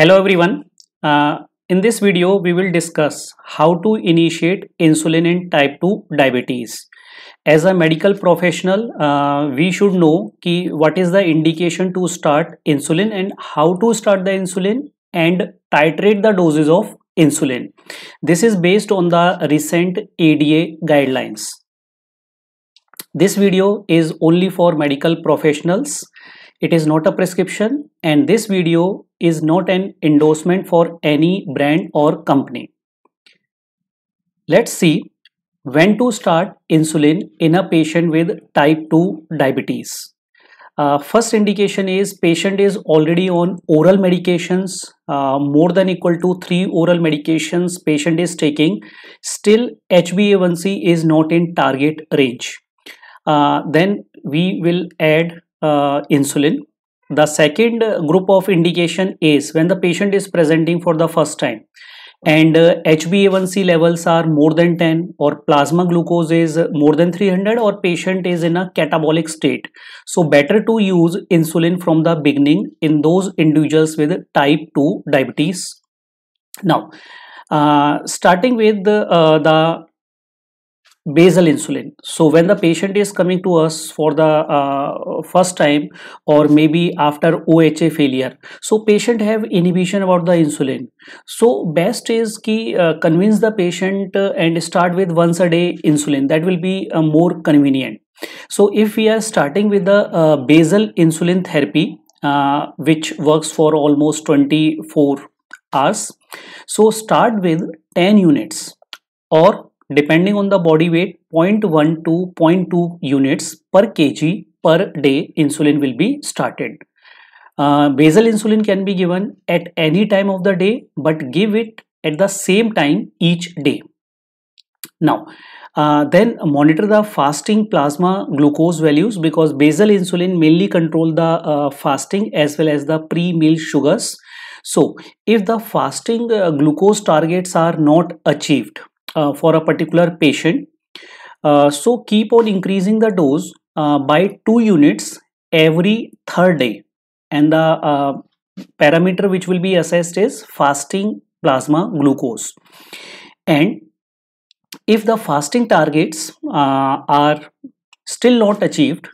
Hello everyone. Uh, in this video, we will discuss how to initiate insulin in type 2 diabetes. As a medical professional, uh, we should know ki what is the indication to start insulin and how to start the insulin and titrate the doses of insulin. This is based on the recent ADA guidelines. This video is only for medical professionals it is not a prescription and this video is not an endorsement for any brand or company. Let's see when to start insulin in a patient with type 2 diabetes. Uh, first indication is patient is already on oral medications uh, more than equal to three oral medications patient is taking still HbA1c is not in target range. Uh, then we will add uh, insulin. The second group of indication is when the patient is presenting for the first time and uh, HbA1c levels are more than 10 or plasma glucose is more than 300 or patient is in a catabolic state. So better to use insulin from the beginning in those individuals with type 2 diabetes. Now, uh, starting with the, uh, the basal insulin so when the patient is coming to us for the uh, first time or maybe after oha failure so patient have inhibition about the insulin so best is ki uh, convince the patient uh, and start with once a day insulin that will be uh, more convenient so if we are starting with the uh, basal insulin therapy uh, which works for almost 24 hours so start with 10 units or depending on the body weight 0.1 to 0.2 units per kg per day insulin will be started. Uh, basal insulin can be given at any time of the day but give it at the same time each day. Now uh, then monitor the fasting plasma glucose values because basal insulin mainly control the uh, fasting as well as the pre-meal sugars. So if the fasting uh, glucose targets are not achieved uh, for a particular patient. Uh, so keep on increasing the dose uh, by 2 units every third day and the uh, parameter which will be assessed is fasting plasma glucose and if the fasting targets uh, are still not achieved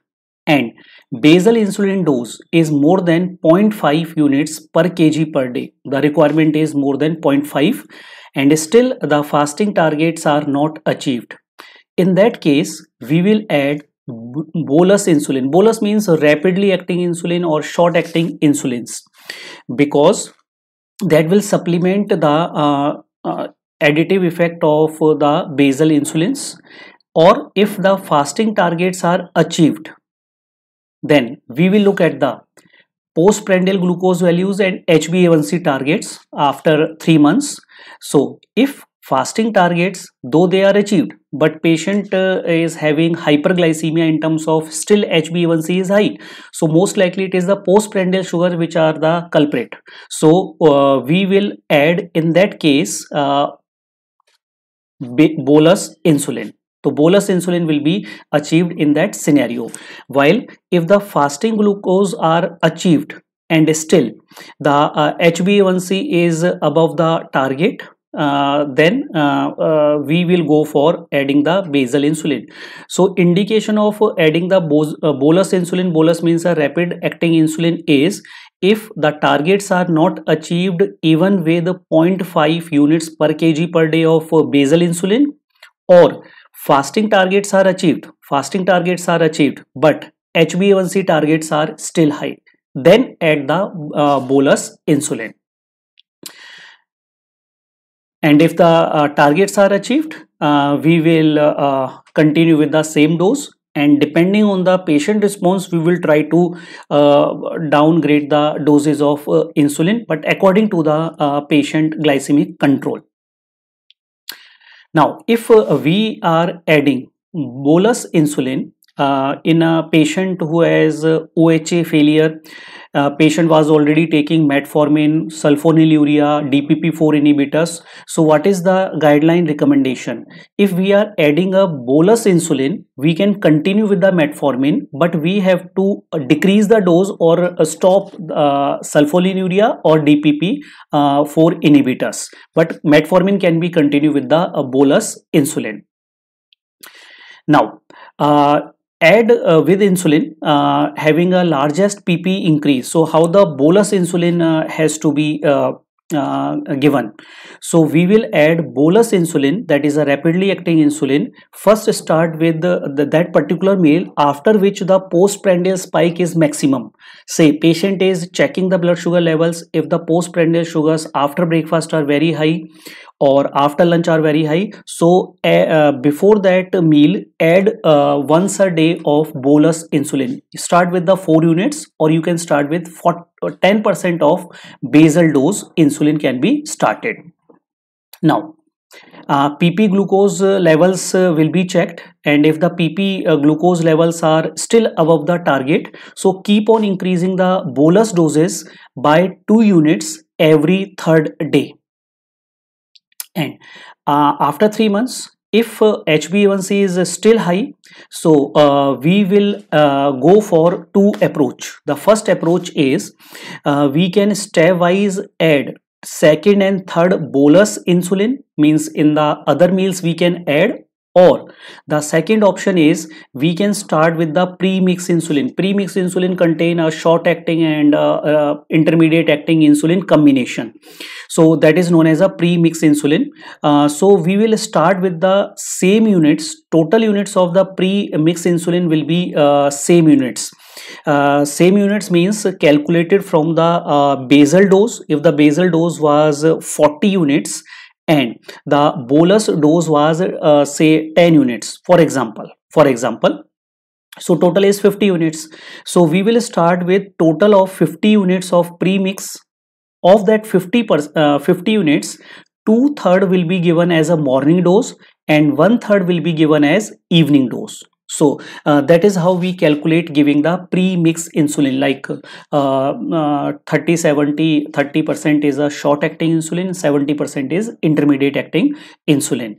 and basal insulin dose is more than 0.5 units per kg per day. The requirement is more than 0.5 and still the fasting targets are not achieved. In that case, we will add bolus insulin. Bolus means rapidly acting insulin or short acting insulins because that will supplement the uh, uh, additive effect of the basal insulins or if the fasting targets are achieved then we will look at the postprandial glucose values and HbA1c targets after 3 months. So if fasting targets though they are achieved but patient uh, is having hyperglycemia in terms of still HbA1c is high so most likely it is the postprandial sugar which are the culprit so uh, we will add in that case uh, bolus insulin so bolus insulin will be achieved in that scenario. While if the fasting glucose are achieved and still the uh, HbA1c is above the target uh, then uh, uh, we will go for adding the basal insulin. So indication of adding the uh, bolus insulin, bolus means a rapid acting insulin is if the targets are not achieved even with 0.5 units per kg per day of basal insulin or fasting targets are achieved fasting targets are achieved but hba1c targets are still high then add the uh, bolus insulin and if the uh, targets are achieved uh, we will uh, continue with the same dose and depending on the patient response we will try to uh, downgrade the doses of uh, insulin but according to the patient glycemic control now, if uh, we are adding bolus insulin uh, in a patient who has uh, OHA failure uh, patient was already taking metformin, sulfonylurea, DPP-4 inhibitors. So what is the guideline recommendation? If we are adding a bolus insulin, we can continue with the metformin, but we have to uh, decrease the dose or uh, stop uh, sulfonylurea or DPP-4 uh, inhibitors. But metformin can be continued with the bolus insulin. Now, add uh, with insulin uh, having a largest pp increase so how the bolus insulin uh, has to be uh, uh, given so we will add bolus insulin that is a rapidly acting insulin first start with the, the, that particular meal after which the postprandial spike is maximum say patient is checking the blood sugar levels if the postprandial sugars after breakfast are very high or after lunch are very high so uh, before that meal add uh, once a day of bolus insulin start with the 4 units or you can start with 10% uh, of basal dose insulin can be started now uh, pp glucose uh, levels uh, will be checked and if the pp glucose levels are still above the target so keep on increasing the bolus doses by 2 units every third day and uh, after three months if uh, HbA1c is uh, still high, so uh, we will uh, go for two approach. The first approach is uh, we can stepwise add second and third bolus insulin means in the other meals we can add or the second option is we can start with the premix insulin premix insulin contain a short acting and uh, uh, intermediate acting insulin combination so that is known as a premix insulin uh, so we will start with the same units total units of the premix insulin will be uh, same units uh, same units means calculated from the uh, basal dose if the basal dose was 40 units and the bolus dose was uh, say 10 units for example for example so total is 50 units so we will start with total of 50 units of premix of that 50 per, uh, 50 units two third will be given as a morning dose and one third will be given as evening dose so uh, that is how we calculate giving the pre-mix insulin like uh, uh, 30 70 30% is a short acting insulin 70% is intermediate acting insulin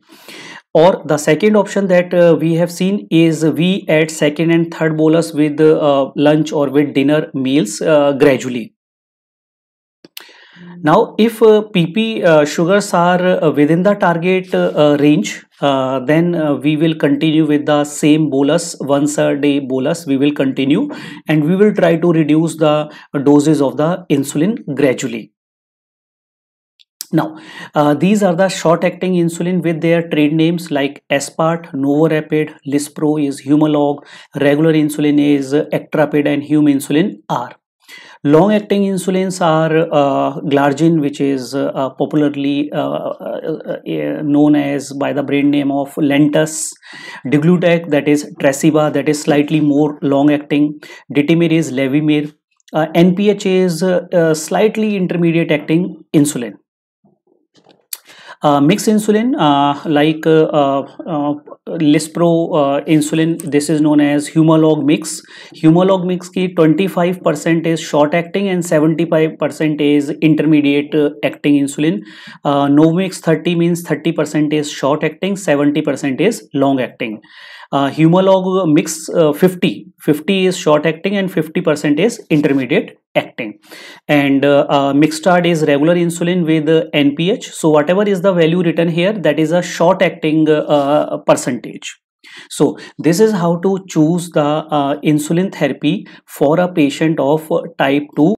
or the second option that uh, we have seen is we add second and third bolus with uh, lunch or with dinner meals uh, gradually now, if uh, PP uh, sugars are uh, within the target uh, range, uh, then uh, we will continue with the same bolus, once a day bolus, we will continue and we will try to reduce the doses of the insulin gradually. Now, uh, these are the short-acting insulin with their trade names like Aspart, Novorapid, Lispro is Humalog, regular insulin is Ectrapid and Hume insulin are long acting insulins are uh, glargine which is uh, popularly uh, uh, uh, uh, known as by the brand name of lentus diglutec that is tresiba that is slightly more long acting ditimir is levimir nph is slightly intermediate acting insulin uh, mixed insulin uh, like uh, lispro insulin this is known as humalog mix humalog mix ki 25% is short acting and 75% is intermediate acting insulin no mix 30 means 30% is short acting 70% is long acting uh, Humalog uh, mix uh, 50. 50 is short acting and 50% is intermediate acting. And uh, uh, Mixtard is regular insulin with NPH. Uh, so whatever is the value written here, that is a short acting uh, percentage. So this is how to choose the insulin therapy for a patient of type 2